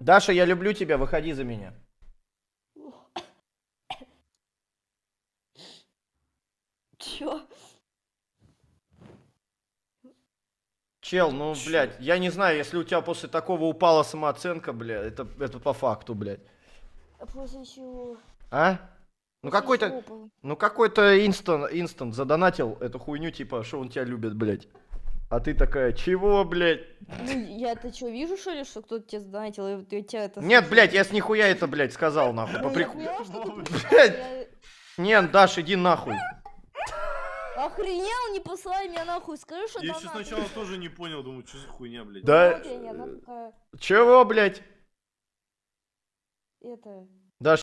Даша, я люблю тебя, выходи за меня. Чё? Чел, ну, Чё? блядь, я не знаю, если у тебя после такого упала самооценка, блядь, это, это по факту, блядь. А после чего? А? Ну какой-то, ну какой-то инстант, инстант задонатил эту хуйню, типа, что он тебя любит, блядь. А ты такая, чего, блядь? Ну, я ты что, вижу, что ли, что кто-то тебя знаете, И ты, тебя это... Нет, блядь, я с нихуя это, блядь, сказал, нахуй. Ну, по приколу. Нет, Даш, иди нахуй. Охренел, не посылай меня нахуй, скажи, что Я сейчас сначала тоже не понял, думаю, что за хуйня, блядь. Да. Чего, блядь? Это...